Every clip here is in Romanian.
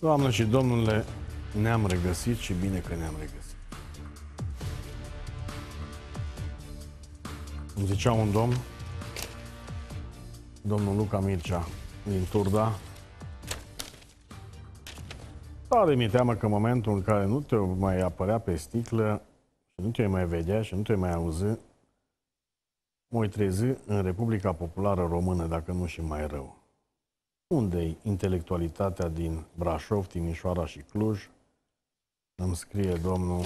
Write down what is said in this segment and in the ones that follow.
Doamne și domnule, ne-am regăsit și bine că ne-am regăsit. Îmi zicea un domn, domnul Luca Mircea din Turda, tare mi e teamă că în momentul în care nu te mai apărea pe sticlă și nu te mai vedea și nu te mai auzi, mă trezi în Republica Populară Română, dacă nu și mai rău unde intelectualitatea din Brașov, Timișoara și Cluj? Îmi scrie domnul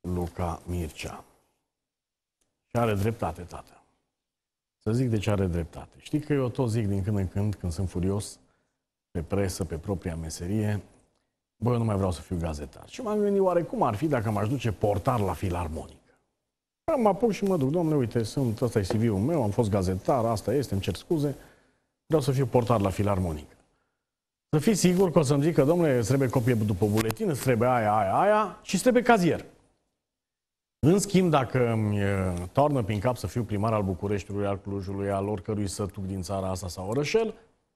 Luca Mircea. Și are dreptate, tată. Să zic de ce are dreptate. Știi că eu tot zic din când în când, când sunt furios, pe presă, pe propria meserie, bă, eu nu mai vreau să fiu gazetar. Și m-am gândit, oare cum ar fi dacă m-aș duce portar la filarmonic? Mă apuc și mă duc, domnule, uite, sunt, asta e CV-ul meu, am fost gazetar, asta este, îmi cer scuze vreau să fiu portar la filarmonic. Să fii sigur că o să-mi zic că, domnule, îți trebuie copie după buletin, îți trebuie aia, aia, aia și îți trebuie cazier. În schimb, dacă îmi toarnă prin cap să fiu primar al Bucureștiului, al Clujului, al oricărui sătuc din țara asta sau orășel,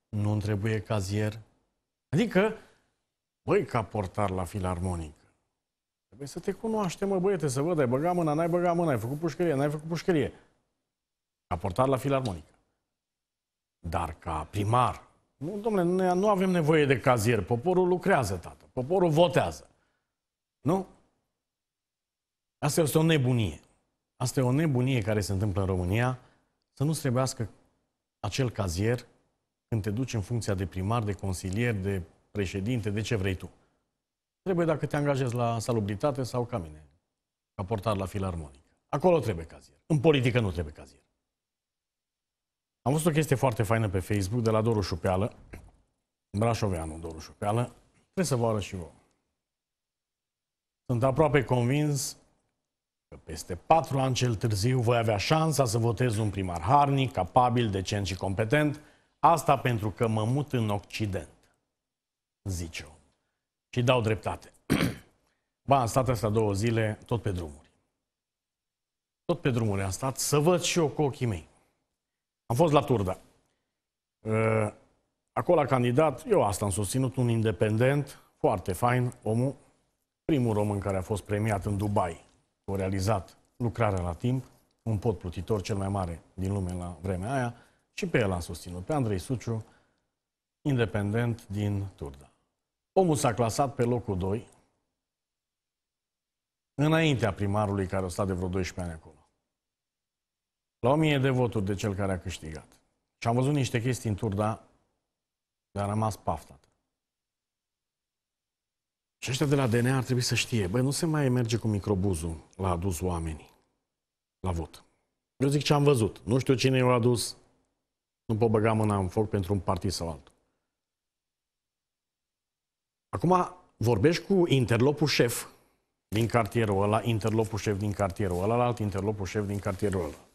nu îmi trebuie cazier. Adică, băi, ca portar la filarmonic, trebuie să te cunoaște, mă, băiete, să văd, ai băgat mâna, n-ai băgat mâna, ai făcut pușcărie, n-ai făcut pușcărie. Ca portar la filarmonică. Dar ca primar, nu, domnule, nu avem nevoie de cazier. Poporul lucrează, tată. Poporul votează. Nu? Asta este o nebunie. Asta e o nebunie care se întâmplă în România, să nu trebuiască acel cazier când te duci în funcția de primar, de consilier, de președinte, de ce vrei tu. Trebuie dacă te angajezi la salubritate sau ca mine, ca portar la filarmonică. Acolo trebuie cazier. În politică nu trebuie cazier. Am văzut o chestie foarte faină pe Facebook de la Doru Șupeală, Brașoveanu Doru Șupeală. Trebuie să vă arăt și vă. Sunt aproape convins că peste patru ani cel târziu voi avea șansa să votez un primar harnic, capabil, decent și competent. Asta pentru că mă mut în Occident, zice eu. Și dau dreptate. ba, am stat asta două zile tot pe drumuri. Tot pe drumuri am stat să văd și eu cu ochii mei. Am fost la Turda. Uh, acolo a candidat, eu asta am susținut, un independent, foarte fain, omul, primul român care a fost premiat în Dubai, a realizat lucrarea la timp, un pot plutitor cel mai mare din lume la vremea aia, și pe el am susținut, pe Andrei Suciu, independent din Turda. Omul s-a clasat pe locul 2, înaintea primarului care a stat de vreo 12 ani acolo la mie de voturi de cel care a câștigat. Și am văzut niște chestii în turda, dar a rămas paftat. Și ăștia de la DNA ar trebui să știe, băi, nu se mai merge cu microbuzul la adus oamenii la vot. Eu zic ce am văzut. Nu știu cine i-a adus. Nu pot băga mâna în foc pentru un partid sau altul. Acum vorbești cu interlopul șef din cartierul ăla, interlopul șef din cartierul ăla, alt interlopul șef din cartierul ăla.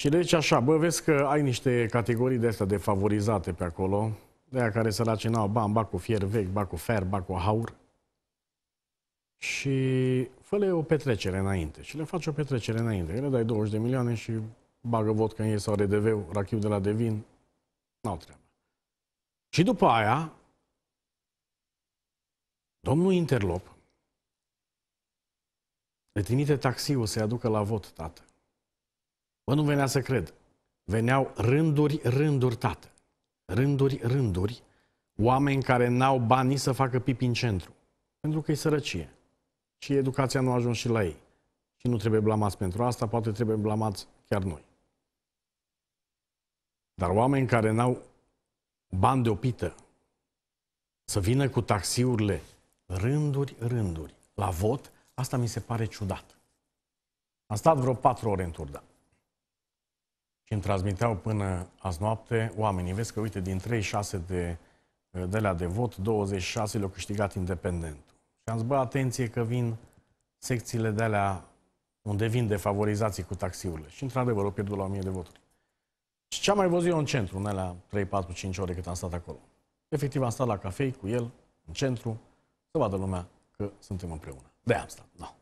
Și deci așa, bă, vezi că ai niște categorii de astea defavorizate pe acolo, de aia care se racinau, ba, ba cu fier vechi, ba cu fer, ba cu haur. Și fă o petrecere înainte. Și le faci o petrecere înainte. Le dai 20 de milioane și bagă vot în ei sau rdv rachiu de la devin. N-au treabă. Și după aia, domnul Interlop le trimite taxiul să-i aducă la vot, tată. Bă, nu venea să cred. Veneau rânduri, rânduri, tată. Rânduri, rânduri, oameni care n-au bani să facă pipi în centru. Pentru că e sărăcie. Și educația nu a ajuns și la ei. Și nu trebuie blamați pentru asta, poate trebuie blamați chiar noi. Dar oameni care n-au bani de opită să vină cu taxiurile rânduri, rânduri, la vot, asta mi se pare ciudat. Am stat vreo patru ore în Turda și îmi transmiteau până azi noapte oamenii. Vezi că, uite, din 36 de, de la de vot, 26 le-au câștigat independentul. Și am zis, bă, atenție că vin secțiile de alea unde vin defavorizații cu taxiurile. Și, într-adevăr, au pierdut la 1000 de voturi. Și ce am mai văzut eu în centru, în alea 3, 4, 5 ore cât am stat acolo? Efectiv, am stat la cafei cu el, în centru, să vadă lumea că suntem împreună. De am stat, No. Da.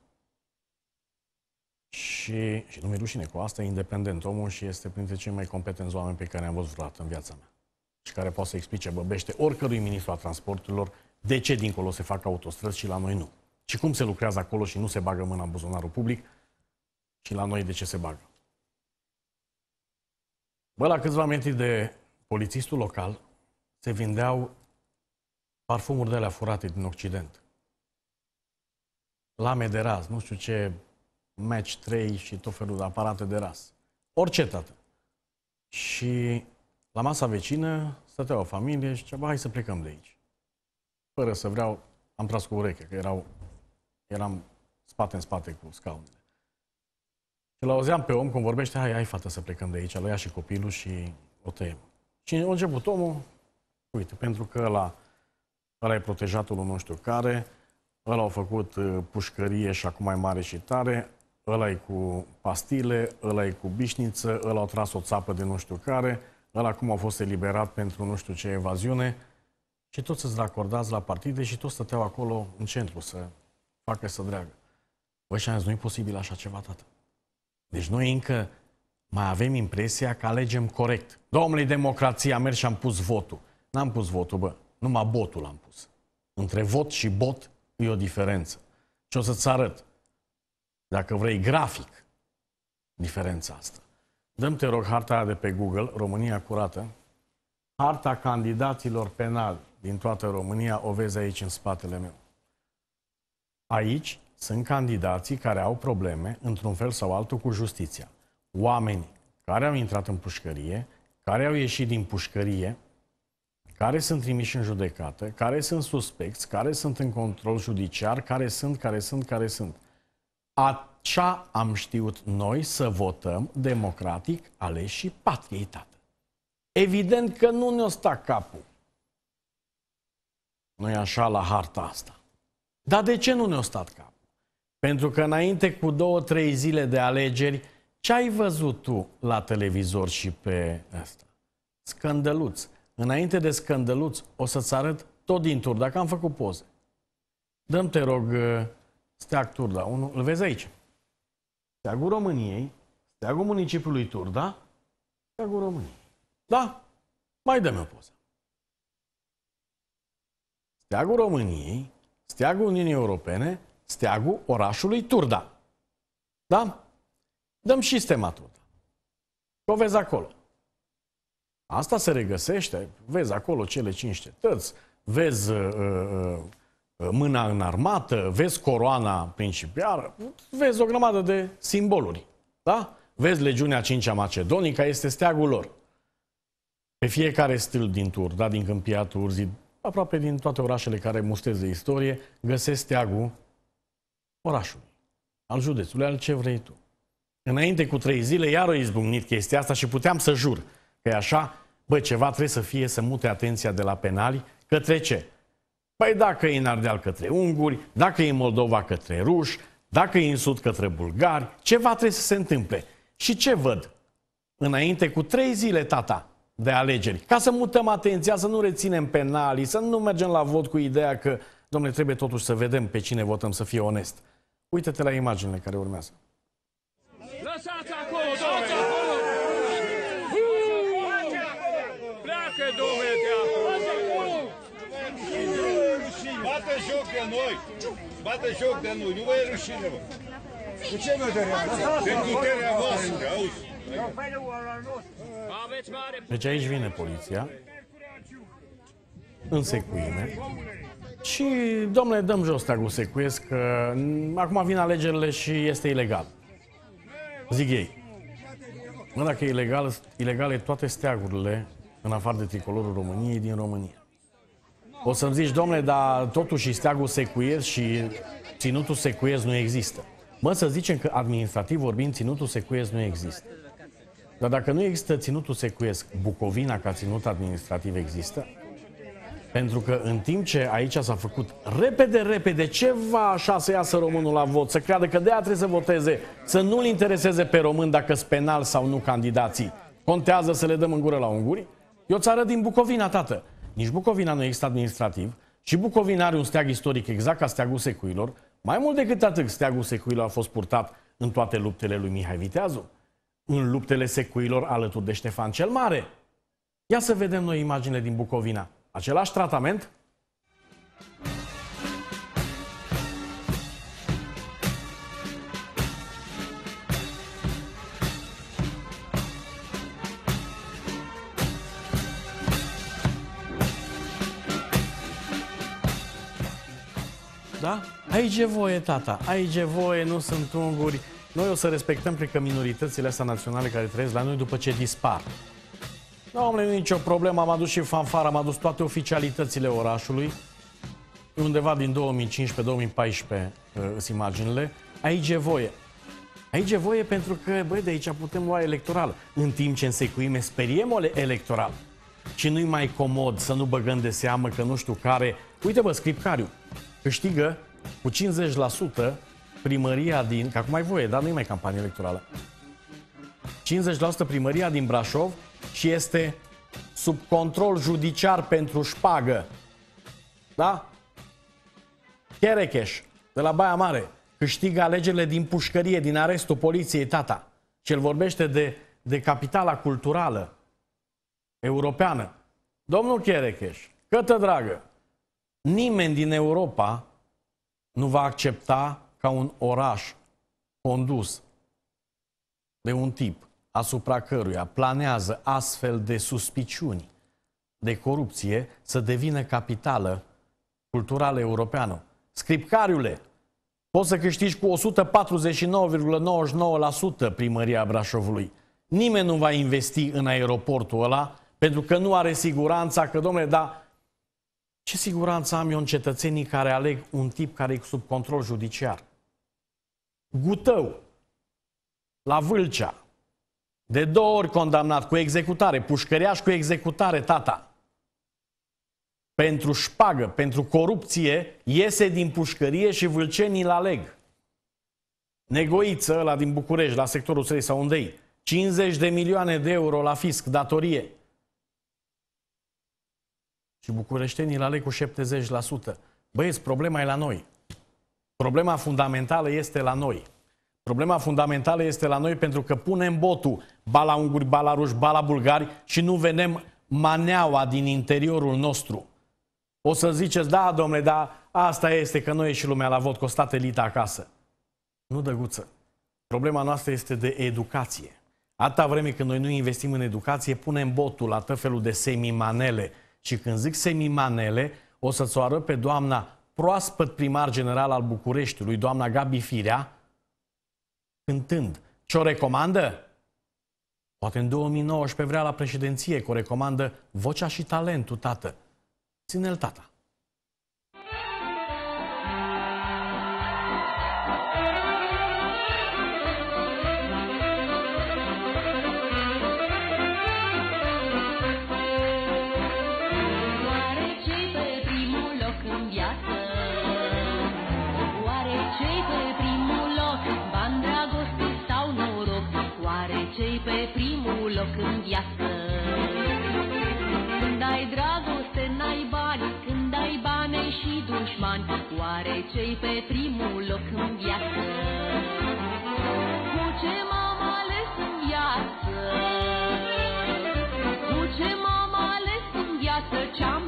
Și, și nu mi rușine cu asta, e independent omul și este printre cei mai competenți oameni pe care am văzut vreodată în viața mea. Și care poate să explice băbește oricărui ministru al transporturilor de ce dincolo se fac autostrăzi și la noi nu. Și cum se lucrează acolo și nu se bagă mâna în buzunarul public și la noi de ce se bagă. Bă, la câțiva metri de polițistul local se vindeau parfumuri de alea furate din Occident. Lame de raz, nu știu ce match 3 și tot felul de aparate de ras. Orice tată. Și la masa vecină stătea o familie și ceva, hai să plecăm de aici. Fără să vreau, am tras cu ureche, că erau, eram spate în spate cu scaunele. Și l-auzeam pe om cum vorbește, hai, hai fată să plecăm de aici, le și copilul și o tăiem. Și a început omul, uite, pentru că la ăla e protejatul nu știu care, ăla au făcut uh, pușcărie și acum mai mare și tare, ăla e cu pastile, ăla e cu bișniță, ăla au tras o țapă de nu știu care, ăla cum a fost eliberat pentru nu știu ce evaziune. Și toți îți acordați la partide și toți stăteau acolo în centru să facă să dreagă. Băi, și nu e posibil așa ceva, tată. Deci noi încă mai avem impresia că alegem corect. Domnule, democrația, am mers și am pus votul. N-am pus votul, bă. Numai botul am pus. Între vot și bot e o diferență. Și o să-ți arăt dacă vrei grafic, diferența asta. Dăm, te rog, harta aia de pe Google, România curată, harta candidaților penali din toată România, o vezi aici în spatele meu. Aici sunt candidații care au probleme, într-un fel sau altul, cu justiția. Oameni care au intrat în pușcărie, care au ieșit din pușcărie, care sunt trimiși în judecată, care sunt suspecți, care sunt în control judiciar, care sunt, care sunt, care sunt. Care sunt. Așa am știut noi să votăm democratic aleșii patriei, tată. Evident că nu ne-o sta capul. nu așa la harta asta. Dar de ce nu ne-o stat capul? Pentru că înainte cu două, trei zile de alegeri, ce ai văzut tu la televizor și pe asta? Scândăluț. Înainte de scândăluț, o să-ți arăt tot din tur, dacă am făcut poze. Dăm te rog, Steag Turda. Unul, îl vezi aici. Steagul României, steagul municipiului Turda, steagul României. Da? Mai dăm o poză. Steagul României, steagul Uniunii Europene, steagul orașului Turda. Da? Dăm și stema Turda. O vezi acolo. Asta se regăsește, vezi acolo cele cinci cetăți, vezi uh, uh, uh mâna în armată, vezi coroana principiară, vezi o grămadă de simboluri. Da? Vezi legiunea 5-a Macedonica, este steagul lor. Pe fiecare stil din tur, da, din Câmpia Turzii, aproape din toate orașele care musteze de istorie, găsesc steagul orașului, al județului, al ce vrei tu. Înainte cu trei zile, iar o izbucnit chestia asta și puteam să jur că e așa, bă, ceva trebuie să fie să mute atenția de la penali către ce? Păi dacă e în Ardeal către unguri, dacă e în Moldova către ruși, dacă e în Sud către bulgari, ceva trebuie să se întâmple. Și ce văd? Înainte cu trei zile, tata, de alegeri. Ca să mutăm atenția, să nu reținem penalii, să nu mergem la vot cu ideea că, domnule, trebuie totuși să vedem pe cine votăm, să fie onest. uită te la imaginile care urmează. noi! Bate joc de noi, nu vă e rușine, mă! De ce mi-o Pentru terea voastră, auzi! Deci aici vine poliția, în secuine și, domnule, dăm jos tagul secuiesc, că acum vin alegerile și este ilegal. Zic ei. Mă, dacă e ilegal, ilegale toate steagurile, în afară de tricolorul României, din România. O să-mi zici, domnule, dar totuși steagul secuiesc și ținutul secuiesc nu există. Mă, să zicem că administrativ vorbind, ținutul secuiesc nu există. Dar dacă nu există ținutul secuiesc, Bucovina ca ținut administrativ există? Pentru că în timp ce aici s-a făcut repede, repede, ceva așa să iasă românul la vot, să creadă că de aia trebuie să voteze, să nu-l intereseze pe român dacă sunt penal sau nu candidații. Contează să le dăm în gură la unguri? E o țară din Bucovina, tată nici Bucovina nu există administrativ și Bucovina are un steag istoric exact ca steagul secuilor. Mai mult decât atât, steagul secuilor a fost purtat în toate luptele lui Mihai Viteazu, în luptele secuilor alături de Ștefan cel Mare. Ia să vedem noi imaginele din Bucovina. Același tratament? Thank you da? Aici e voie, tata, aici e voie, nu sunt unguri. Noi o să respectăm, cred că, minoritățile astea naționale care trăiesc la noi după ce dispar. Nu, da, omule, nu nicio problemă, am adus și fanfara, am adus toate oficialitățile orașului. Undeva din 2015-2014 imaginile. Aici e voie. Aici e voie pentru că, băi, de aici putem lua electoral. În timp ce în speriem o electoral. Și nu-i mai comod să nu băgăm de seamă că nu știu care... Uite, bă, scripcariu câștigă cu 50% primăria din... Că acum ai voie, dar nu e mai campanie electorală. 50% primăria din Brașov și este sub control judiciar pentru șpagă. Da? Cherecheș, de la Baia Mare, câștigă alegerile din pușcărie, din arestul poliției tata. Cel vorbește de, de capitala culturală europeană. Domnul Cherecheș, cătă dragă, nimeni din Europa nu va accepta ca un oraș condus de un tip asupra căruia planează astfel de suspiciuni de corupție să devină capitală culturală europeană. Scripcariule, poți să câștigi cu 149,99% primăria Brașovului. Nimeni nu va investi în aeroportul ăla pentru că nu are siguranța că, domnule, da, ce siguranță am eu în cetățenii care aleg un tip care e sub control judiciar? Gutău, la Vâlcea, de două ori condamnat cu executare, pușcăriaș cu executare, tata. Pentru șpagă, pentru corupție, iese din pușcărie și vâlcenii îl aleg. Negoiță, la din București, la sectorul 3 sau unde 50 de milioane de euro la fisc, datorie și bucureștenii la lei cu 70%. Băieți, problema e la noi. Problema fundamentală este la noi. Problema fundamentală este la noi pentru că punem botul bala unguri, bala ruși, bala bulgari și nu venem maneaua din interiorul nostru. O să ziceți, da, domnule, da, asta este că noi și lumea la vot cu o stat acasă. Nu dă guță. Problema noastră este de educație. Atâta vreme când noi nu investim în educație, punem botul la tot felul de semimanele, și când zic semimanele, o să-ți o arăt pe doamna proaspăt primar general al Bucureștiului, doamna Gabi Firea, cântând. Ce o recomandă? Poate în 2019 vrea la președinție, că o recomandă vocea și talentul, tată. Ține-l, tata. loc în viață. Când ai dragoste, n-ai bani, când ai bani și dușmani, oare cei pe primul loc în viață? Cu ce m-am ales în viață? Cu ce m-am ales în viață? Ce-am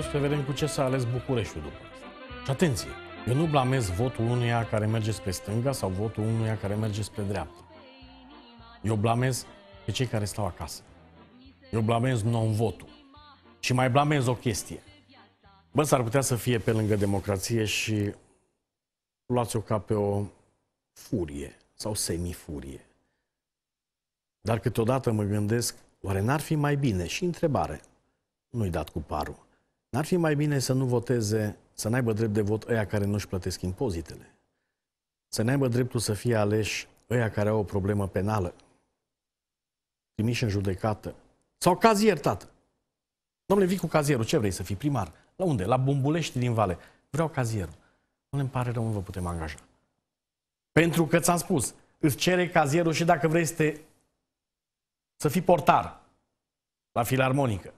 curios să vedem cu ce s-a ales Bucureștiul după asta. Și atenție, eu nu blamez votul unuia care merge spre stânga sau votul unuia care merge spre dreapta. Eu blamez pe cei care stau acasă. Eu blamez non-votul. Și mai blamez o chestie. Bă, s-ar putea să fie pe lângă democrație și luați-o ca pe o furie sau semifurie. Dar câteodată mă gândesc, oare n-ar fi mai bine? Și întrebare, nu-i dat cu parul. N-ar fi mai bine să nu voteze, să n-aibă drept de vot ăia care nu-și plătesc impozitele? Să n-aibă dreptul să fie aleși ăia care au o problemă penală, trimiși în judecată, sau cazier, tată? Domnule, vii cu cazierul, ce vrei să fii primar? La unde? La Bumbulești din Vale. Vreau cazierul. Nu ne pare rău, nu vă putem angaja. Pentru că ți-am spus, îți cere cazierul și dacă vrei să, te... să fii portar la filarmonică.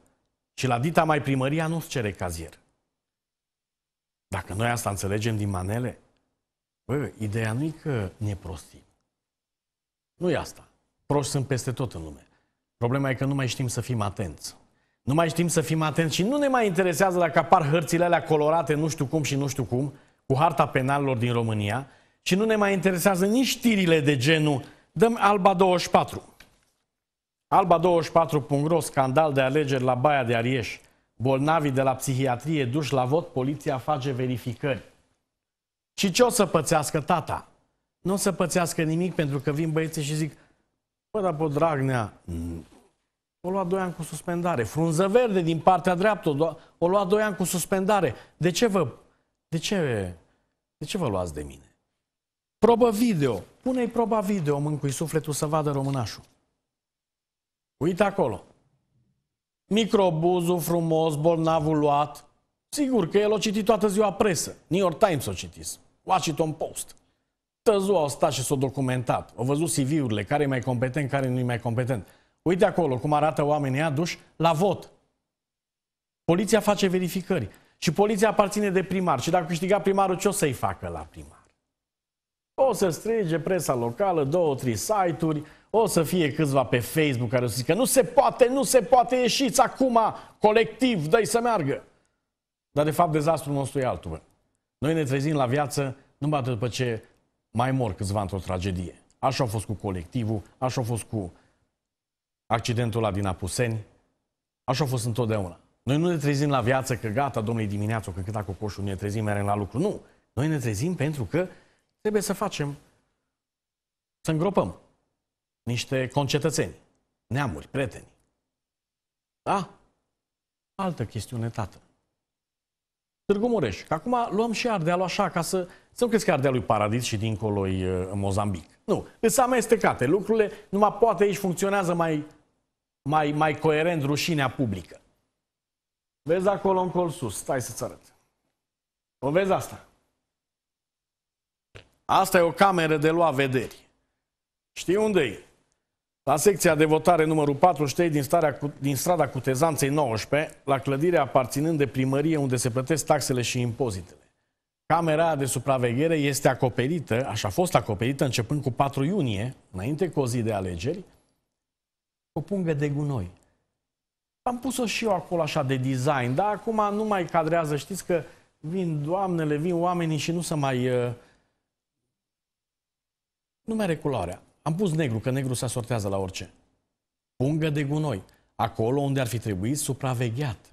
Și la dita mai primăria nu-ți cere cazier. Dacă noi asta înțelegem din manele, bă, ideea nu e că ne prostim. Nu e asta. Proști sunt peste tot în lume. Problema e că nu mai știm să fim atenți. Nu mai știm să fim atenți și nu ne mai interesează dacă apar hărțile alea colorate nu știu cum și nu știu cum, cu harta penalilor din România, și nu ne mai interesează nici știrile de genul dăm alba 24. Alba24.ro, scandal de alegeri la Baia de Arieș. Bolnavii de la psihiatrie duși la vot, poliția face verificări. Și ce o să pățească tata? Nu o să pățească nimic pentru că vin băieții și zic Bă, dar pe Dragnea, o lua doi ani cu suspendare. Frunză verde din partea dreaptă, o lua doi ani cu suspendare. De ce vă... De ce... De ce vă luați de mine? Probă video. Pune-i proba video, mâncui sufletul să vadă românașul. Uite acolo. Microbuzul frumos, bolnavul luat. Sigur că el o citit toată ziua presă. New York Times o citis. Washington Post. Tăzu au stat și s-au documentat. Au văzut CV-urile, care e mai competent, care nu e mai competent. Uite acolo cum arată oamenii aduși la vot. Poliția face verificări. Și poliția aparține de primar. Și dacă câștiga primarul, ce o să-i facă la primar? O să strige presa locală, două, trei site-uri, o să fie câțiva pe Facebook care o să zică nu se poate, nu se poate, ieșiți acum, colectiv, dă să meargă. Dar de fapt dezastrul nostru e altul. Bă. Noi ne trezim la viață numai după ce mai mor câțiva într-o tragedie. Așa a fost cu colectivul, așa a fost cu accidentul ăla din Apuseni, așa a fost întotdeauna. Noi nu ne trezim la viață că gata, domnule, dimineața, că câta cocoșul, ne trezim mereu la lucru. Nu, noi ne trezim pentru că trebuie să facem, să îngropăm niște concetățeni, neamuri, prieteni. Da? Altă chestiune, tată. Târgu Mureș. acum luăm și Ardealul așa, ca să... Să nu crezi că Ardealul e paradis și dincolo e uh, Mozambic. Nu. Îți amestecate lucrurile, numai poate aici funcționează mai, mai, mai coerent rușinea publică. Vezi acolo în col sus, stai să-ți arăt. O vezi asta? Asta e o cameră de lua vederi. Știi unde e? La secția de votare numărul 43 din, starea, din strada Cutezanței 19, la clădirea aparținând de primărie unde se plătesc taxele și impozitele. Camera de supraveghere este acoperită, așa a fost acoperită începând cu 4 iunie, înainte cu o zi de alegeri, o pungă de gunoi. Am pus-o și eu acolo așa de design, dar acum nu mai cadrează. Știți că vin doamnele, vin oamenii și nu se mai... Uh, nu mai are culoarea. Am pus negru, că negru se asortează la orice. Pungă de gunoi. Acolo unde ar fi trebuit supravegheat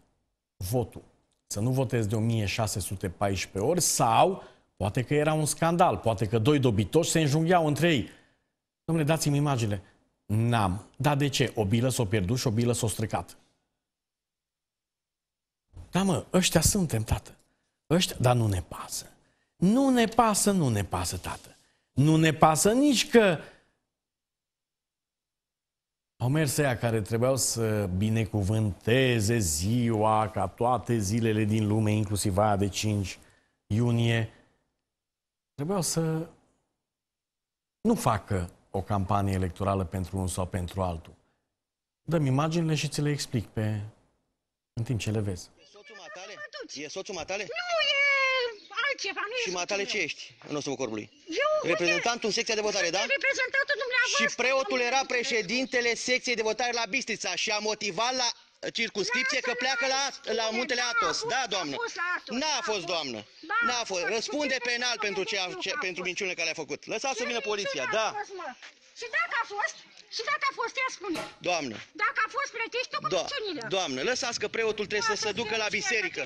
votul. Să nu votezi de 1614 ori sau poate că era un scandal, poate că doi dobitoși se înjungheau între ei. Domnule, dați-mi imagine. N-am. Dar de ce? O bilă s-o pierdut și o bilă s-o stricat. Da, mă, ăștia suntem, tată. Ăștia, dar nu ne pasă. Nu ne pasă, nu ne pasă, tată. Nu ne pasă nici că au mers aia care trebuiau să binecuvânteze ziua ca toate zilele din lume, inclusiv aia de 5 iunie, trebuiau să nu facă o campanie electorală pentru unul sau pentru altul. Dăm imaginile și ți le explic pe... în timp ce le vezi. E soțul matale? E soțul matale? Nu e! ceva, nu Și matale ce ești în nostru corpului? Eu, Reprezentantul secției de votare, da? Reprezentantul dumneavoastră. Și preotul era președintele secției de votare la Bistrița și a motivat la circunscripție că pleacă la, la muntele Atos. Da, doamnă. N-a fost, doamnă. N-a fost. Răspunde penal pentru, ce, pentru minciunile care le-a făcut. Lăsați să vină poliția, da. Și dacă a fost, și dacă a fost, ea spune. Doamnă. Dacă a fost, plătești tu cu Do- minciunile. Doamnă, lăsați că preotul trebuie să se ducă la biserică.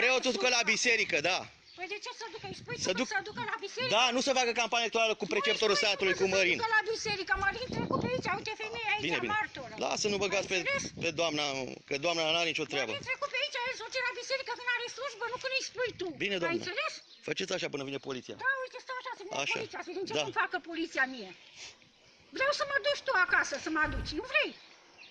Preotul ducă la biserică, da. Păi de ce să ducă? Îi spui să, duc... să ducă la biserică? Da, nu se facă campanie electorală cu păi preceptorul satului, cu Mărin. Să ducă la biserică, Mărin trecu pe aici, uite femeia aici, bine, bine. martoră. Lasă, nu băgați pe, pe doamna, că doamna n-are nicio treabă. Mărin trecu pe aici, el duce la biserică când are slujbă, nu când îi spui tu. Bine, doamna. Ai înțeles? Faceți așa până vine poliția. Da, uite, stau așa, să vină poliția, să vedem ce da. facă poliția mie. Vreau să mă duci tu acasă, să mă aduci. Nu vrei?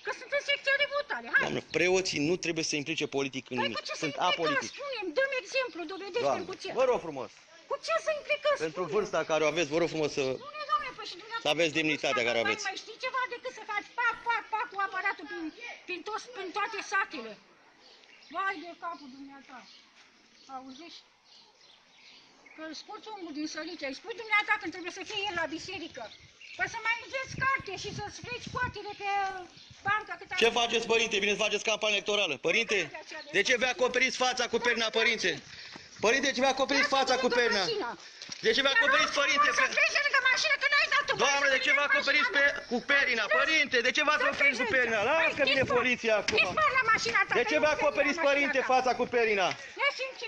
Că sunt în de votare, Hai. Doamne, preoții nu trebuie să implice politic în nimic. Păi sunt apolitici. Păi, ce dă-mi exemplu, dovedește-mi cu ce. Vă rog frumos. Cu ce să implicăm? Pentru vârsta care o aveți, vă rog frumos să... Spune, doamne, păi și să aveți demnitatea care aveți. Mai știi ceva decât să faci pac, pac, pac cu aparatul prin, prin, toți, prin toate satele. Vai de capul dumneata. Auziți? Că scoți omul din sălice, îi spui dumneata când trebuie să fie el la biserică. Păi să mai îți carte și să-ți freci coatele pe banca cât Ce faceți, părinte? Bine să faceți campanie electorală. părinte, păi, păi, păi, de ce vă acoperiți fața cu perna, părinte? Părinte, ce mi-a acoperit fața cu perna? De ce mi-a acoperit, părinte? Să pleci lângă mașină, că n-ai dat Doamne, de ce v-a acoperit pe, cu perina? Păi, părinte, de ce v-ați acoperit cu perina? Lasă păi, că vine poliția acum. la mașina ta. De ce v-a acoperit, părinte, fața cu perina?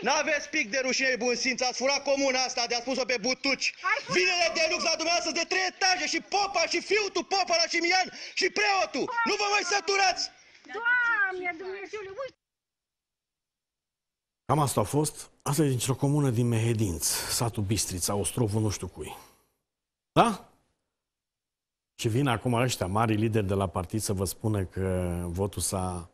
N-aveți pic de rușine bun simț, ați furat comuna asta de a spus-o pe butuci. Vinele de lux la dumneavoastră de trei etaje și popa și fiul tu, popa la și Mian și preotul. Nu vă mai săturați! Doamne, Dumnezeule, uite! Cam asta a fost Asta e dintr-o comună din Mehedinț, satul Bistrița, ostrovul nu știu cui. Da? Și vin acum ăștia, mari lideri de la partid, să vă spună că votul s-a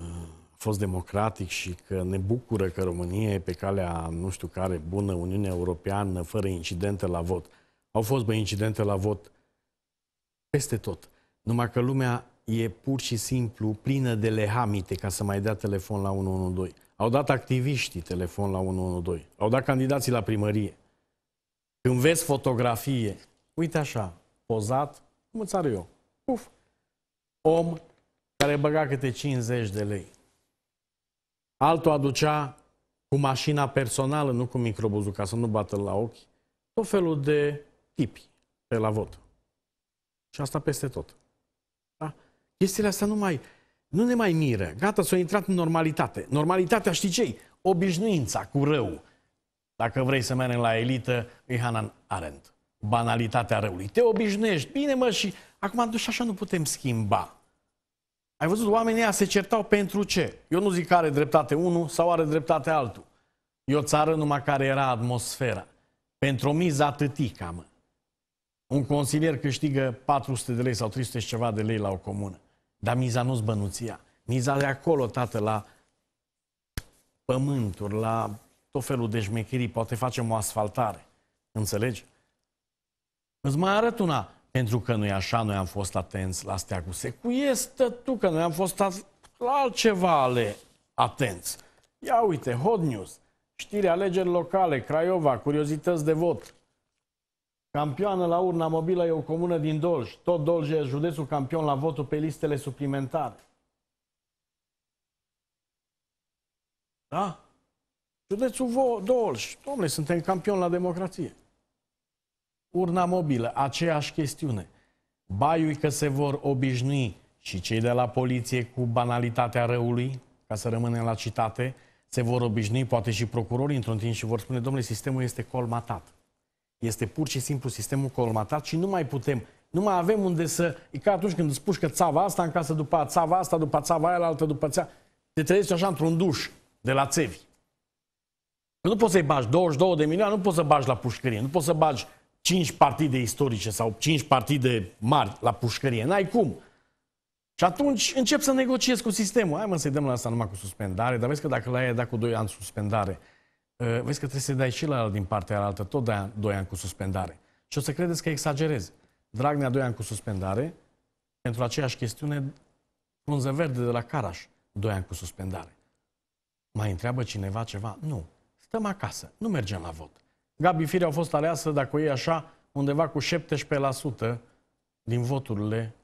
uh, fost democratic și că ne bucură că România e pe calea, nu știu care, bună, Uniunea Europeană, fără incidente la vot. Au fost, bă, incidente la vot peste tot. Numai că lumea e pur și simplu plină de lehamite, ca să mai dea telefon la 112. Au dat activiștii telefon la 112. Au dat candidații la primărie. Când vezi fotografie, uite așa, pozat, cum îți eu, uf, om care băga câte 50 de lei. Altul aducea cu mașina personală, nu cu microbuzul, ca să nu bată la ochi, tot felul de tipi pe la vot. Și asta peste tot. Da? Chestiile astea nu mai... Nu ne mai miră. Gata, s-a intrat în normalitate. Normalitatea știi ce Obișnuința cu rău. Dacă vrei să mergi la elită, e Hanan Arendt. Banalitatea răului. Te obișnuiești. Bine, mă, și acum și așa nu putem schimba. Ai văzut, oamenii ăia se certau pentru ce? Eu nu zic că are dreptate unul sau are dreptate altul. E o țară numai care era atmosfera. Pentru o miză atâtica, mă. Un consilier câștigă 400 de lei sau 300 și ceva de lei la o comună. Dar miza nu-s bănuția. Miza de acolo, tată, la pământuri, la tot felul de șmecherii. Poate facem o asfaltare. Înțelegi? Îți mai arăt una. Pentru că nu nu-i așa, noi am fost atenți la astea cu secuiestă tu, că noi am fost la altceva ale atenți. Ia uite, hot news, știri alegeri locale, Craiova, curiozități de vot. Campioană la urna mobilă e o comună din Dolj. Tot Dolj e județul campion la votul pe listele suplimentare. Da? Județul Dolj. Domnule, suntem campion la democrație. Urna mobilă, aceeași chestiune. Baiui că se vor obișnui și cei de la poliție cu banalitatea răului, ca să rămânem la citate, se vor obișnui, poate și procurorii într-un timp și vor spune, domnule, sistemul este colmatat. Este pur și simplu sistemul colmatat și nu mai putem, nu mai avem unde să... E ca atunci când îți pușcă țava asta în casă, după țava asta, după țava aia, altă, după țea... Te trezești așa într-un duș de la țevi. Nu poți să-i bagi 22 de milioane, nu poți să bagi la pușcărie, nu poți să bagi 5 partide istorice sau 5 partide mari la pușcărie. N-ai cum. Și atunci încep să negociezi cu sistemul. Hai mă să-i dăm la asta numai cu suspendare, dar vezi că dacă la aia dat cu 2 ani suspendare, Ă, vezi că trebuie să dai și la din partea altă, tot 2 ani cu suspendare. Și o să credeți că exagerez. Dragnea doi ani cu suspendare, pentru aceeași chestiune, frunză verde de la Caraș, doi ani cu suspendare. Mai întreabă cineva ceva? Nu. Stăm acasă, nu mergem la vot. Gabi Fire a fost aleasă, dacă iei așa, undeva cu 17% din voturile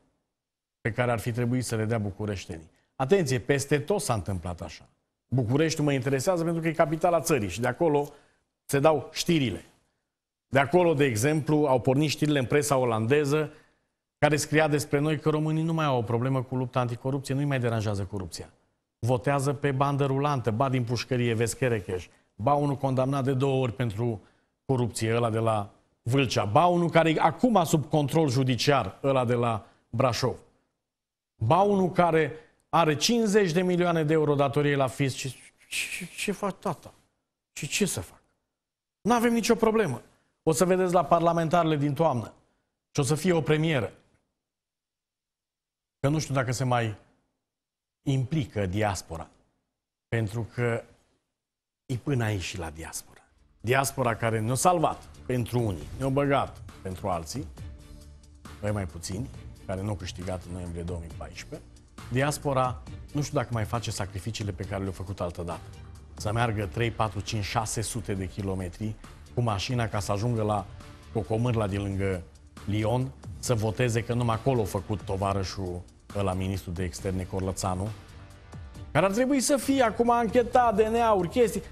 pe care ar fi trebuit să le dea bucureștenii. Atenție, peste tot s-a întâmplat așa. Bucureștiul mă interesează pentru că e capitala țării și de acolo se dau știrile. De acolo, de exemplu, au pornit știrile în presa olandeză care scria despre noi că românii nu mai au o problemă cu lupta anticorupție, nu-i mai deranjează corupția. Votează pe bandă rulantă, ba din pușcărie, vezi ba unul condamnat de două ori pentru corupție, ăla de la Vâlcea, ba unul care e acum sub control judiciar, ăla de la Brașov, ba unul care are 50 de milioane de euro datorie la fisc. Ce, ce, ce fac tata? Și ce să fac? Nu avem nicio problemă. O să vedeți la parlamentarele din toamnă. Și o să fie o premieră. Că nu știu dacă se mai implică diaspora. Pentru că e până aici și la diaspora. Diaspora care ne-a salvat pentru unii, ne-a băgat pentru alții, noi mai puțini, care nu au câștigat în noiembrie 2014, Diaspora nu știu dacă mai face sacrificiile pe care le-au făcut altă dată. Să meargă 3, 4, 5, 600 de kilometri cu mașina ca să ajungă la Cocomârla din lângă Lyon, să voteze că numai acolo a făcut tovarășul la ministru de externe Corlățanu, care ar trebui să fie acum anchetat, DNA-uri, chestii,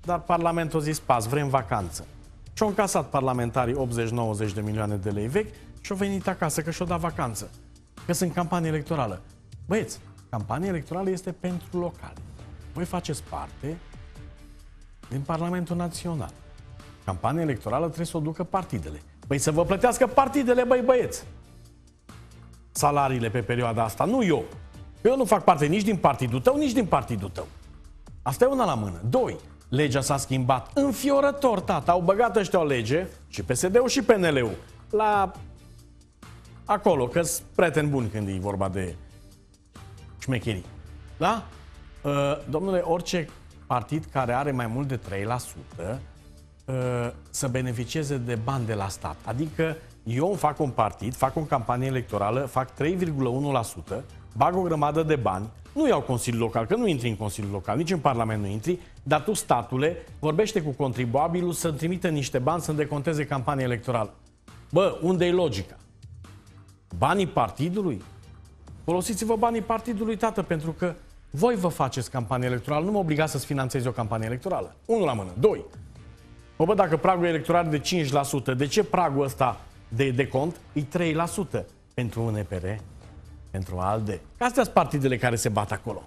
dar Parlamentul a zis pas, vrem vacanță. Și au încasat parlamentarii 80-90 de milioane de lei vechi și au venit acasă că și-au dat vacanță, că sunt campanie electorală. Băieți, campania electorală este pentru locale. Voi faceți parte din Parlamentul Național. Campania electorală trebuie să o ducă partidele. Băi, să vă plătească partidele, băi băieți! Salariile pe perioada asta, nu eu. Eu nu fac parte nici din partidul tău, nici din partidul tău. Asta e una la mână. Doi, legea s-a schimbat înfiorător, tata. Au băgat ăștia o lege, și PSD-ul și PNL-ul, la acolo, că prieten bun când e vorba de șmecherii. Da? Uh, domnule, orice partid care are mai mult de 3% uh, să beneficieze de bani de la stat. Adică eu fac un partid, fac o campanie electorală, fac 3,1%, bag o grămadă de bani, nu iau Consiliul Local, că nu intri în Consiliul Local, nici în Parlament nu intri, dar tu, statule, vorbește cu contribuabilul să trimite niște bani să deconteze campania electorală. Bă, unde e logica? Banii partidului? Folosiți-vă banii partidului, tată, pentru că voi vă faceți campanie electorală, nu mă obligați să-ți finanțezi o campanie electorală. Unul la mână. Doi. Mă bă, dacă pragul electoral de 5%, de ce pragul ăsta de, de cont e 3%? Pentru un EPR, pentru ALDE. Astea sunt partidele care se bat acolo.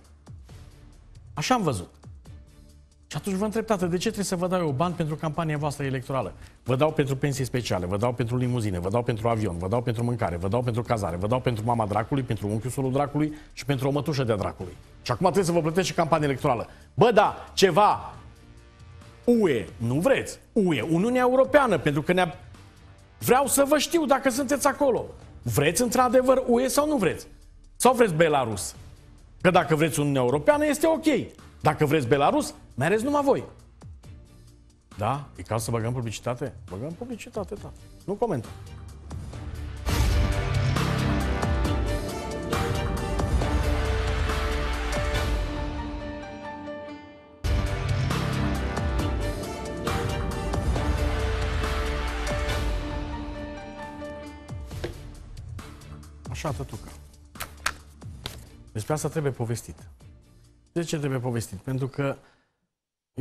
Așa am văzut. Și atunci vă întreb, tată, de ce trebuie să vă dau eu bani pentru campania voastră electorală? Vă dau pentru pensii speciale, vă dau pentru limuzine, vă dau pentru avion, vă dau pentru mâncare, vă dau pentru cazare, vă dau pentru mama dracului, pentru unchiul solul dracului și pentru o mătușă de dracului. Și acum trebuie să vă plătesc și campanie electorală. Bă, da, ceva UE, nu vreți, UE, Uniunea Europeană, pentru că ne-a... Vreau să vă știu dacă sunteți acolo. Vreți într-adevăr UE sau nu vreți? Sau vreți Belarus? Că dacă vreți Uniunea Europeană este ok. Dacă vreți Belarus, mai ales numai voi. Da? E ca să băgăm publicitate? Băgăm publicitate, da. Nu comentăm. Așa, tătucă. Despre asta trebuie povestit. De ce trebuie povestit? Pentru că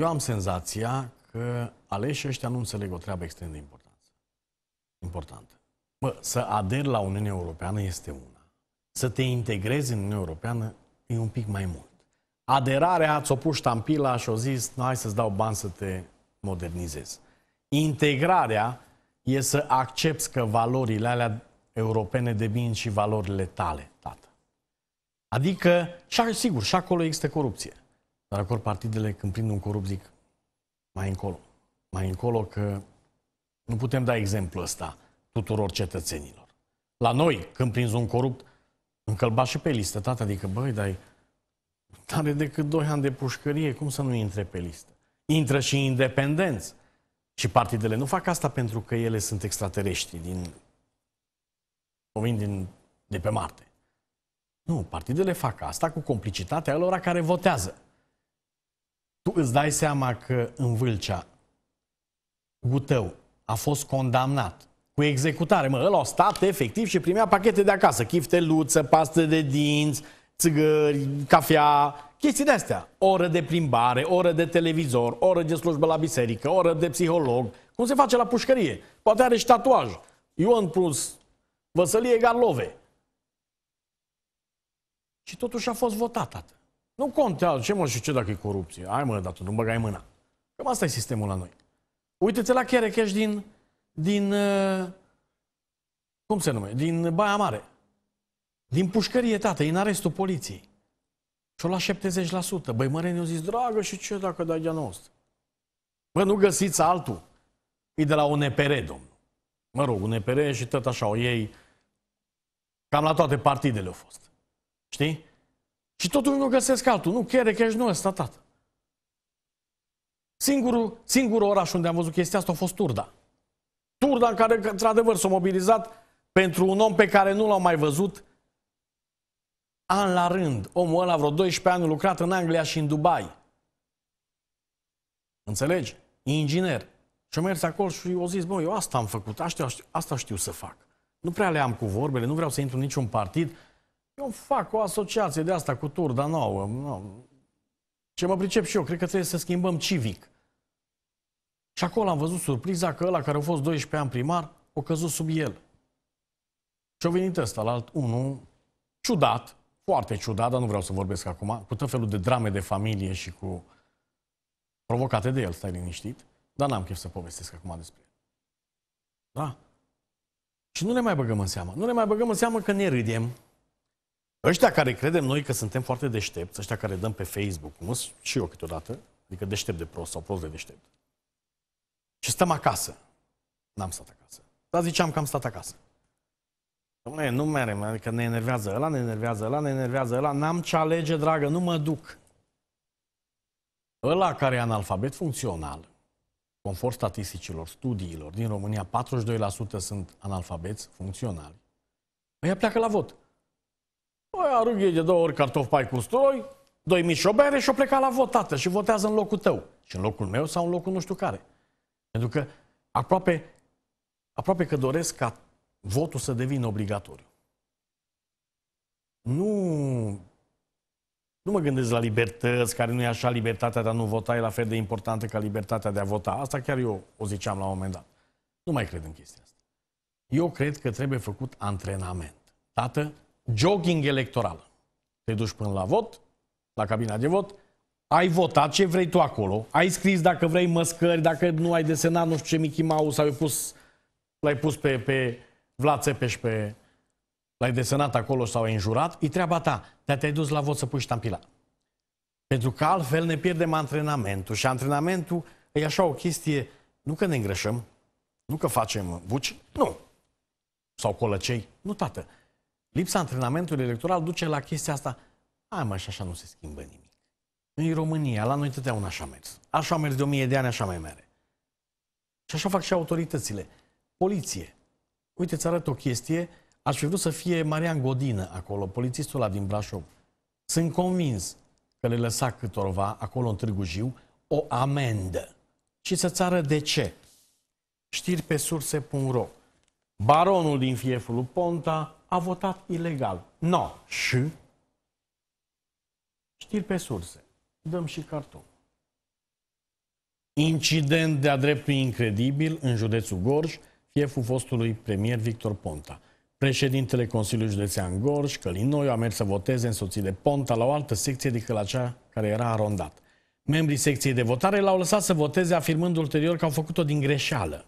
eu am senzația că aleșii ăștia nu înțeleg o treabă extrem de importantă. importantă. Bă, să aderi la Uniunea Europeană este una. Să te integrezi în Uniunea Europeană e un pic mai mult. Aderarea, ți-o pus ștampila și o zis, hai să-ți dau bani să te modernizezi. Integrarea e să accepti că valorile alea europene devin și valorile tale, tată. Adică, și sigur, și acolo există corupție. Dar acolo partidele, când prind un corupt, zic mai încolo. Mai încolo că nu putem da exemplu ăsta tuturor cetățenilor. La noi, când prinzi un corupt, încălba și pe listă, tata, adică, băi, dai, are decât doi ani de pușcărie, cum să nu intre pe listă? Intră și independenți. Și partidele nu fac asta pentru că ele sunt extraterestri din... vin din... de pe Marte. Nu, partidele fac asta cu complicitatea lor care votează. Tu îți dai seama că în Vâlcea Gutău a fost condamnat cu executare. Mă, ăla a stat efectiv și primea pachete de acasă. Chifteluță, pastă de dinți, țigări, cafea, chestii de astea. Oră de plimbare, oră de televizor, oră de slujbă la biserică, oră de psiholog. Cum se face la pușcărie? Poate are și tatuaj. Ion plus Văsălie Garlove. Și totuși a fost votat, tată. Nu contează ce mă și ce dacă e corupție. Ai mă, dată, nu băgai mâna. Cam asta e sistemul la noi. Uite-te la Cherecheș din, din, uh, cum se numește, din Baia Mare. Din pușcărie, tată, în arestul poliției. Și-o la 70%. Băi, mărenii au zis, dragă, și ce dacă dai de noastră? Bă, nu găsiți altul. E de la un EPR, domnul. Mă rog, un EPR și tot așa o ei. Cam la toate partidele au fost. Știi? Și totuși nu găsesc altul. Nu, Cherecheș nu ăsta, tată. Singurul, singurul oraș unde am văzut chestia asta a fost Turda. Turda în care, într-adevăr, s-a mobilizat pentru un om pe care nu l-au mai văzut an la rând. Omul ăla vreo 12 ani lucrat în Anglia și în Dubai. Înțelegi? inginer. Și am mers acolo și o zis, bă, eu asta am făcut, asta, asta știu să fac. Nu prea le am cu vorbele, nu vreau să intru în niciun partid, eu fac o asociație de asta cu turda nouă. Nu. Ce mă pricep și eu, cred că trebuie să schimbăm civic. Și acolo am văzut surpriza că ăla care a fost 12 ani primar, o căzut sub el. Și a venit ăsta la alt unul, ciudat, foarte ciudat, dar nu vreau să vorbesc acum, cu tot felul de drame de familie și cu provocate de el, stai liniștit, dar n-am chef să povestesc acum despre el. Da? Și nu ne mai băgăm în seamă. Nu ne mai băgăm în seamă că ne râdem, Ăștia care credem noi că suntem foarte deștepți, ăștia care dăm pe Facebook, cum sunt și eu câteodată, adică deștept de prost sau prost de deștept. Și stăm acasă. N-am stat acasă. Dar ziceam că am stat acasă. Dom'le, nu mere, adică ne enervează ăla, ne enervează ăla, ne enervează ăla, n-am ce alege, dragă, nu mă duc. Ăla care e analfabet funcțional, conform statisticilor, studiilor, din România 42% sunt analfabeți funcționali, ăia pleacă la vot. Păi, rugie de două ori cartofi pai cu usturoi, doi mici și o bere și o pleca la votată și votează în locul tău. Și în locul meu sau în locul nu știu care. Pentru că aproape, aproape că doresc ca votul să devină obligatoriu. Nu, nu mă gândesc la libertăți, care nu e așa, libertatea de a nu vota e la fel de importantă ca libertatea de a vota. Asta chiar eu o ziceam la un moment dat. Nu mai cred în chestia asta. Eu cred că trebuie făcut antrenament. Tată, jogging electoral. Te duci până la vot, la cabina de vot, ai votat ce vrei tu acolo, ai scris dacă vrei măscări, dacă nu ai desenat nu știu ce Mickey Mouse, ai pus, l-ai pus pe, pe Vlad Țepeș pe... L-ai desenat acolo sau ai înjurat, e treaba ta. Dar te-ai dus la vot să pui ștampila. Pentru că altfel ne pierdem antrenamentul. Și antrenamentul e așa o chestie, nu că ne îngrășăm, nu că facem buci, nu. Sau colăcei, nu tată. Lipsa antrenamentului electoral duce la chestia asta. Hai mă, și așa nu se schimbă nimic. În România, la noi totdeauna așa a mers. Așa a mers de o mie de ani, așa mai mare. Și așa fac și autoritățile. Poliție. Uite, ți arăt o chestie. Aș fi vrut să fie Marian Godină acolo, polițistul ăla din Brașov. Sunt convins că le lăsa câtorva acolo în Târgu Jiu o amendă. Și să-ți arăt de ce. Știri pe surse.ro Baronul din Fieful Ponta a votat ilegal. No. Și? Știri pe surse. Dăm și carton. Incident de-a dreptul incredibil în județul Gorj, fieful fostului premier Victor Ponta. Președintele Consiliului Județean Gorj, Călinoiu, a mers să voteze însoțit de Ponta la o altă secție decât la cea care era arondat. Membrii secției de votare l-au lăsat să voteze, afirmând ulterior că au făcut-o din greșeală.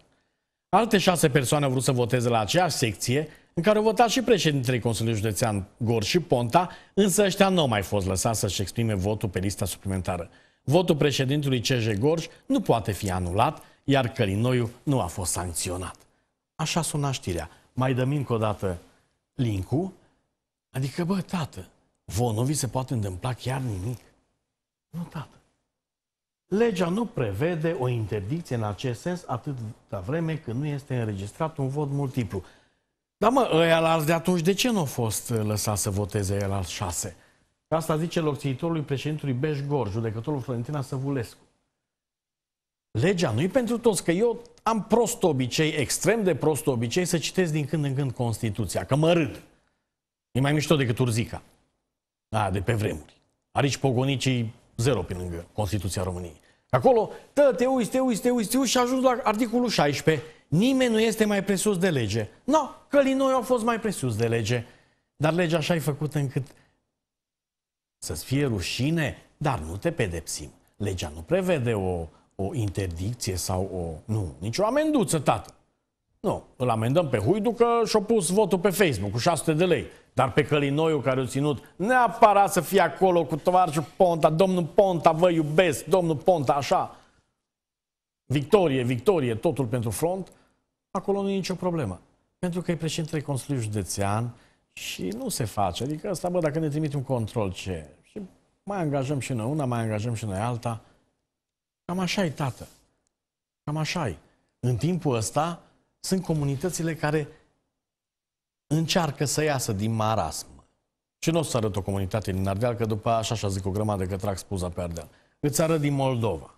Alte șase persoane au vrut să voteze la aceeași secție, în care au votat și președintele Consiliului Județean Gor și Ponta, însă ăștia nu au mai fost lăsați să-și exprime votul pe lista suplimentară. Votul președintelui CJ Gorj nu poate fi anulat, iar Călinoiu nu a fost sancționat. Așa suna știrea. Mai dăm încă o dată link Adică, bă, tată, vouă nu vi se poate întâmpla chiar nimic. Nu, tată. Legea nu prevede o interdicție în acest sens atâta vreme când nu este înregistrat un vot multiplu. Da, mă, ăia la de atunci de ce nu au fost uh, lăsat să voteze el al șase? Asta zice locțiitorului președintului Beșgor, judecătorul Florentina Săvulescu. Legea nu e pentru toți, că eu am prost obicei, extrem de prost obicei, să citesc din când în când Constituția, că mă râd. E mai mișto decât Urzica. Da, de pe vremuri. Arici pogonicii zero pe lângă Constituția României. Acolo, tă, te uiți, te uiți, te uiți, te uiți și ajungi la articolul 16 Nimeni nu este mai presus de lege. Nu, no, călinoi au fost mai presus de lege. Dar legea așa e făcută încât să-ți fie rușine, dar nu te pedepsim. Legea nu prevede o, o interdicție sau o... Nu, nicio amenduță, tată. Nu, îl amendăm pe Huidu că și-a pus votul pe Facebook cu 600 de lei. Dar pe Călinoiu care o ținut neapărat să fie acolo cu tovarășul Ponta, domnul Ponta, vă iubesc, domnul Ponta, așa. Victorie, victorie, totul pentru front acolo nu e nicio problemă. Pentru că e președintele Consiliului Județean și nu se face. Adică asta, bă, dacă ne trimite un control ce? Și mai angajăm și noi una, mai angajăm și noi alta. Cam așa e, tată. Cam așa e. În timpul ăsta sunt comunitățile care încearcă să iasă din marasm. Și nu o să arăt o comunitate din Ardeal, că după așa, așa zic o grămadă că trag spuza pe Ardeal. Îți arăt din Moldova.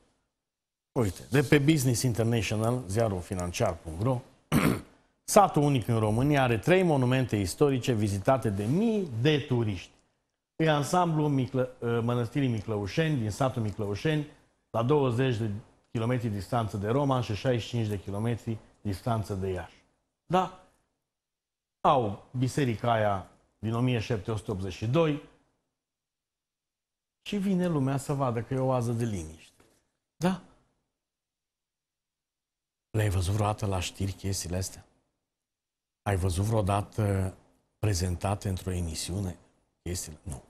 Uite, de pe Business International, ziarul financiar.ro, satul unic în România are trei monumente istorice vizitate de mii de turiști. E ansamblu Miclă, uh, Mănăstirii Miclăușeni, din satul Miclăușeni, la 20 de kilometri distanță de Roma și 65 de kilometri distanță de Iași. Da? Au biserica aia din 1782 și vine lumea să vadă că e o oază de liniște. Da? Le-ai văzut vreodată la știri chestiile astea? Ai văzut vreodată prezentate într-o emisiune chestiile? Nu.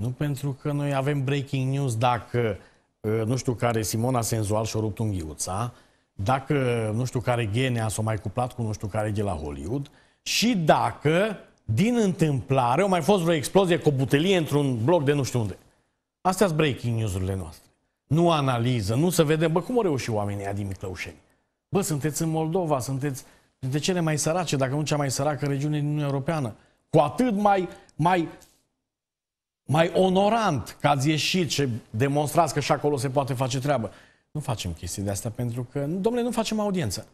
Nu pentru că noi avem breaking news dacă ă, nu știu care Simona Senzual și-a rupt unghiuța, dacă nu știu care Genea s-a mai cuplat cu nu știu care de la Hollywood și dacă din întâmplare au mai fost vreo explozie cu o butelie într-un bloc de nu știu unde. Astea sunt breaking news-urile noastre nu analiză, nu să vedem, bă, cum au reușit oamenii din Miclăușeni? Bă, sunteți în Moldova, sunteți dintre cele mai sărace, dacă nu cea mai săracă regiune din Uniunea Europeană. Cu atât mai, mai, mai onorant că ați ieșit și demonstrați că și acolo se poate face treabă. Nu facem chestii de astea pentru că, domnule, nu facem audiență.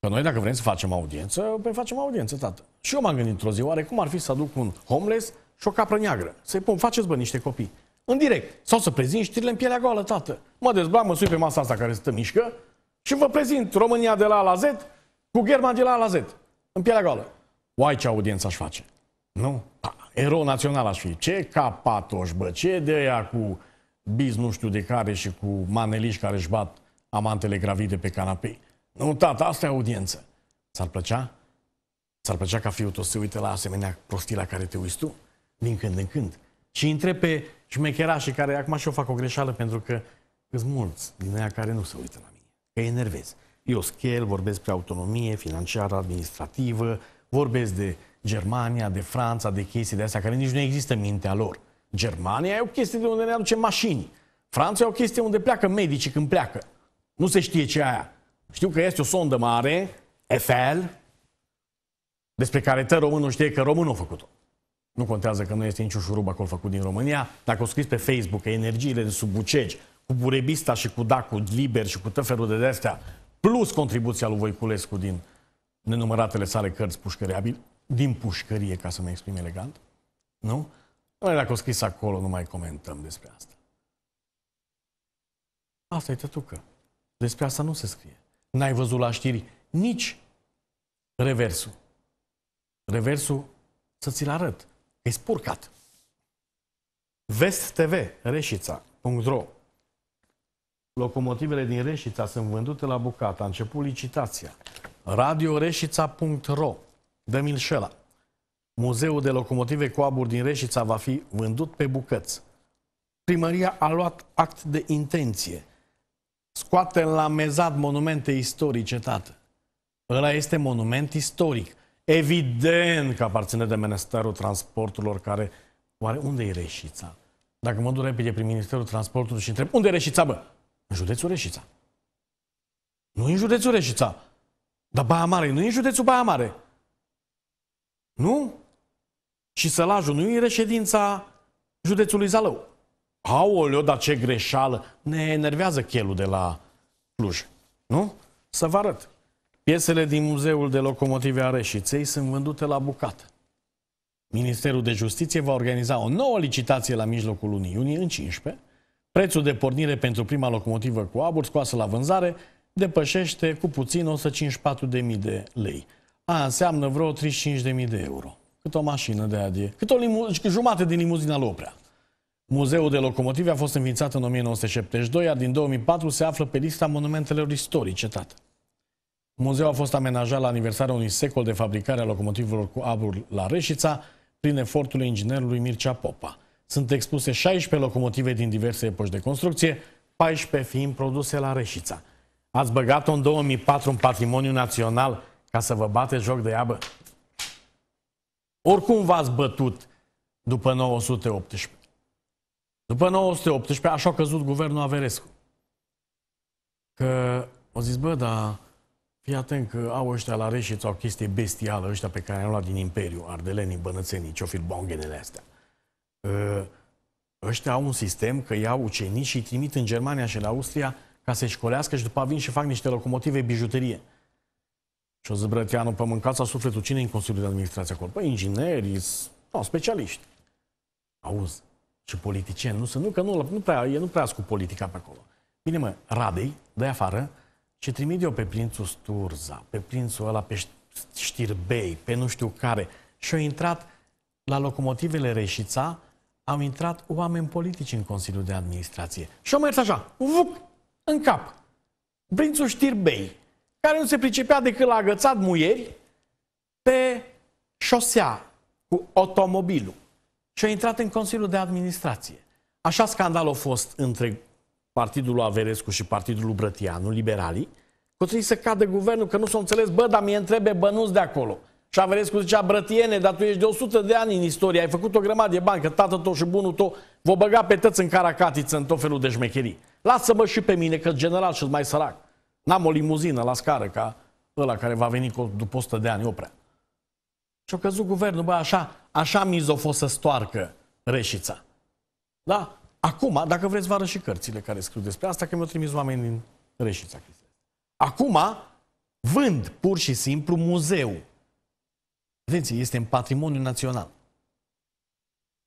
Că noi dacă vrem să facem audiență, pe păi facem audiență, tată. Și eu m-am gândit într-o zi, oare cum ar fi să aduc un homeless și o capră neagră? Să-i pun, faceți bă niște copii în direct. Sau să prezint știrile în pielea goală, tată. Mă dezbrac, mă sui pe masa asta care stă mișcă și vă prezint România de la A la Z cu German de la A la Z. În pielea goală. Uai ce audiență aș face. Nu? Pa, erou național aș fi. Ce capatoș, bă, ce de aia cu biz nu știu de care și cu maneliși care își bat amantele gravide pe canapei. Nu, tată, asta e audiență. s ar plăcea? s ar plăcea ca fiul tău să se uite la asemenea prostii la care te uiți tu? Din când în când. Și intre pe șmecherașii care acum și eu fac o greșeală pentru că sunt mulți din aia care nu se uită la mine, că îi enervez. Eu schel, vorbesc pe autonomie financiară, administrativă, vorbesc de Germania, de Franța, de chestii de astea care nici nu există în mintea lor. Germania e o chestie de unde ne aduce mașini. Franța e o chestie unde pleacă medicii când pleacă. Nu se știe ce aia. Știu că este o sondă mare, FL, despre care tă românul știe că românul a făcut-o. Nu contează că nu este niciun șurub acolo făcut din România. Dacă o scris pe Facebook că energiile de sub Bucegi, cu Burebista și cu Dacu Liber și cu tot felul de astea, plus contribuția lui Voiculescu din nenumăratele sale cărți pușcăreabil, din pușcărie, ca să mă exprim elegant, nu? Noi dacă o scris acolo, nu mai comentăm despre asta. Asta e tătucă. Despre asta nu se scrie. N-ai văzut la știri nici reversul. Reversul să ți-l arăt. E spurcat. Vest TV, Reșița.ro Locomotivele din Reșița sunt vândute la bucată. A început licitația. Reșița.ro Dă Milșela. Muzeul de locomotive cu abur din Reșița va fi vândut pe bucăți. Primăria a luat act de intenție. Scoate la mezat monumente istorice, tată. Ăla este monument istoric. Evident că aparține de Ministerul Transporturilor care... Oare unde e Reșița? Dacă mă duc repede prin Ministerul transporturilor și întreb, unde e Reșița, bă? În județul Reșița. Nu în județul Reșița. Dar Baia Mare nu în județul Baia Mare. Nu? Și Sălajul nu e reședința județului Zalău. Aoleo, dar ce greșeală! Ne enervează chelul de la Cluj. Nu? Să vă arăt. Piesele din Muzeul de Locomotive a Reșiței sunt vândute la bucată. Ministerul de Justiție va organiza o nouă licitație la mijlocul lunii iunie, în 15. Prețul de pornire pentru prima locomotivă cu abur scoasă la vânzare depășește cu puțin 154.000 de lei. A înseamnă vreo 35.000 de euro. Cât o mașină de adie, cât o jumate din limuzina lui Oprea. Muzeul de locomotive a fost înființat în 1972, iar din 2004 se află pe lista monumentelor istorice, tată. Muzeul a fost amenajat la aniversarea unui secol de fabricare a locomotivelor cu abur la Reșița, prin efortul inginerului Mircea Popa. Sunt expuse 16 locomotive din diverse epoci de construcție, 14 fiind produse la Reșița. Ați băgat-o în 2004 în patrimoniu național ca să vă bate joc de iabă? Oricum v-ați bătut după 918. După 918 așa a căzut guvernul Averescu. Că o zis, bă, dar Fii atent că au ăștia la Reșiț o chestie bestială, ăștia pe care am luat din Imperiu, ardelenii, bănățenii, ciofil bongenele astea. Ă, ăștia au un sistem că iau ucenici și îi trimit în Germania și în Austria ca să-i școlească și după vin și fac niște locomotive bijuterie. Și o Brătianu, pe mâncața sufletul, cine în Consiliul de Administrație acolo? Păi ingineri, no, specialiști. Auz, și politicieni, nu sunt, nu, că nu, nu prea, e nu prea cu politica pe acolo. Bine mă, Radei, dă afară, și trimit eu pe prințul Sturza, pe prințul ăla, pe știrbei, pe nu știu care. Și au intrat la locomotivele Reșița, au intrat oameni politici în Consiliul de Administrație. Și au mers așa, vuc, în cap. Prințul Știrbei, care nu se pricepea decât la agățat muieri pe șosea cu automobilul. Și a intrat în Consiliul de Administrație. Așa scandalul a fost între partidul lui Averescu și partidul lui Brătianu, liberalii, că trebuie să cadă guvernul, că nu s a înțeles, bă, dar e întrebe bănuți de acolo. Și Averescu zicea, brătiene, dar tu ești de 100 de ani în istorie, ai făcut o grămadă de bani, că tatăl tău și bunul tău vă băga pe tăți în caracatiță, în tot felul de șmecherii. Lasă-mă și pe mine, că general și mai sărac. N-am o limuzină la scară ca ăla care va veni după 100 de ani, oprea. Și-a căzut guvernul, bă, așa, așa mizofo să stoarcă reșița. Da? Acum, dacă vreți, vă arăt și cărțile care scriu despre asta, că mi-au trimis oameni din Reșița. Acum, vând pur și simplu muzeu. Atenție, este în patrimoniu național.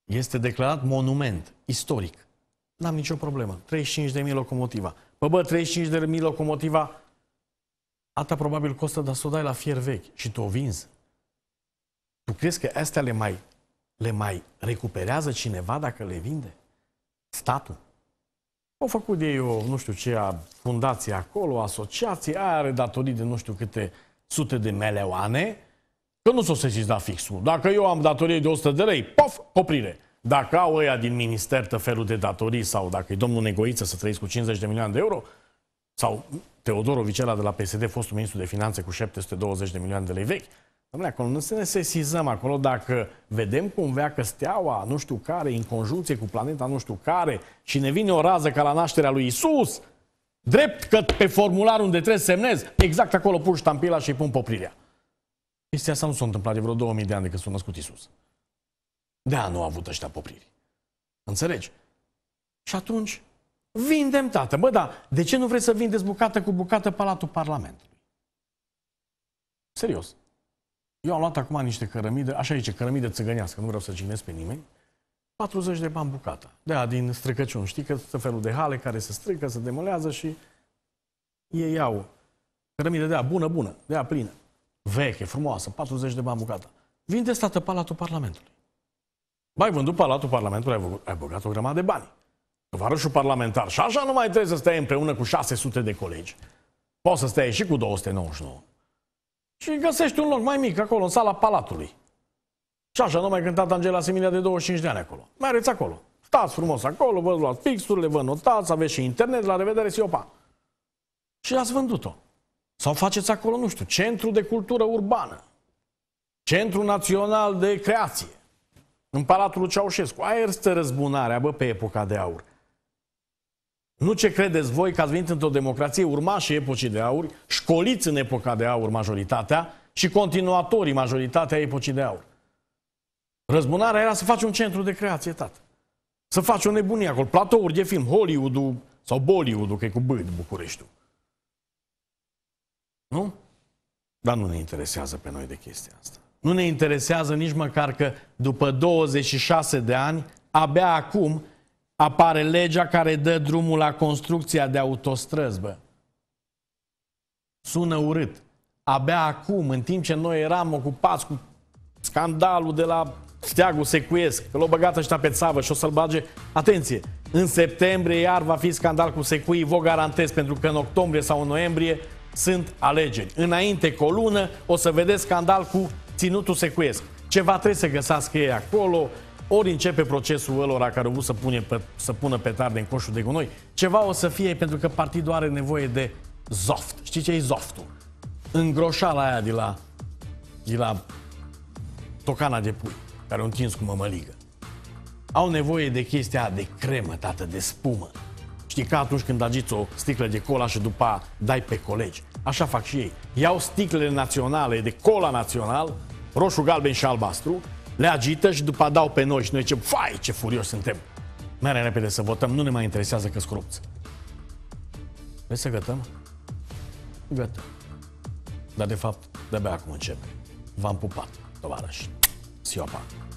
Este declarat monument istoric. N-am nicio problemă. 35.000 locomotiva. Bă, bă, 35.000 locomotiva, asta probabil costă, dar să o dai la fier vechi și tu o vinzi. Tu crezi că astea le mai, le mai recuperează cineva dacă le vinde? Statul. Au făcut ei o, nu știu ce, a fundație acolo, asociație, aia are datorii de nu știu câte sute de meleoane, că nu s-o da fixul. Dacă eu am datorie de 100 de lei, pof, coprire. Dacă au ăia din minister felul de datorii sau dacă e domnul Negoiță să trăiesc cu 50 de milioane de euro, sau Teodoro ăla de la PSD, fostul ministru de finanțe cu 720 de milioane de lei vechi, Domnule, acolo nu să ne sesizăm, acolo dacă vedem cum veacă steaua, nu știu care, în conjunție cu planeta nu știu care, și ne vine o rază ca la nașterea lui Isus, drept că pe formular unde trebuie să semnez, exact acolo pun ștampila și pun poprirea. Chestia asta nu s-a întâmplat de vreo 2000 de ani de când s-a născut Isus. De nu a avut ăștia popriri. Înțelegi? Și atunci, vindem, tată. Bă, dar de ce nu vreți să vindeți bucată cu bucată Palatul Parlamentului? Serios. Eu am luat acum niște cărămidă, așa zice, cărămidă țigănească, nu vreau să cinesc pe nimeni, 40 de bani bucata. De aia, din străcăciun. Știi că sunt felul de hale care se strică, se demolează și ei iau cărămidă de aia bună, bună, de aia plină, veche, frumoasă, 40 de bani bucata. Vinde stată Palatul Parlamentului. Bai vândut Palatul Parlamentului, ai băgat o grămadă de bani. Tovarășul parlamentar. Și așa nu mai trebuie să stai împreună cu 600 de colegi. Poți să stai și cu 299 și găsești un loc mai mic acolo, în sala Palatului. Și așa nu mai cântat Angela Similea de 25 de ani acolo. Mai areți acolo. Stați frumos acolo, vă luați Fixurile vă notați, aveți și internet, la revedere, siopa. Și ați vândut-o. Sau faceți acolo, nu știu, centru de cultură urbană. Centru Național de Creație. În Palatul Ceaușescu. Aia este răzbunarea, bă, pe epoca de aur. Nu ce credeți voi că ați venit într-o democrație urmașii epocii de aur, școliți în epoca de aur majoritatea și continuatorii majoritatea epocii de aur. Răzbunarea era să faci un centru de creație, tată. Să faci o nebunie acolo. Platouri de film, hollywood sau bollywood că e cu băi de Bucureștiul. Nu? Dar nu ne interesează pe noi de chestia asta. Nu ne interesează nici măcar că după 26 de ani, abia acum, apare legea care dă drumul la construcția de autostrăzi, bă. Sună urât. Abia acum, în timp ce noi eram ocupați cu scandalul de la steagul secuiesc, că l-au băgat ăștia pe țavă și o să-l bage, atenție, în septembrie iar va fi scandal cu secuii, vă garantez, pentru că în octombrie sau în noiembrie sunt alegeri. Înainte, cu o lună, o să vedeți scandal cu ținutul secuiesc. Ceva trebuie să găsească ei acolo, ori începe procesul ălora care au vrut să, pune pe, să pună petarde în coșul de gunoi, ceva o să fie pentru că partidul are nevoie de zoft. Știi ce e zoftul? Îngroșala aia de la, de la tocana de pui, care o întins cu mămăligă. Au nevoie de chestia de cremă, tată, de spumă. Știi ca atunci când agiți o sticlă de cola și după a dai pe colegi. Așa fac și ei. Iau sticlele naționale de cola național, roșu, galben și albastru, le agită și după dau pe noi și noi ce fai, ce furios suntem. Mere repede să votăm, nu ne mai interesează că scrupți. Vrei să gătăm? Gata. Dar de fapt, de-abia acum începe. V-am pupat, tovarăși. Siopa.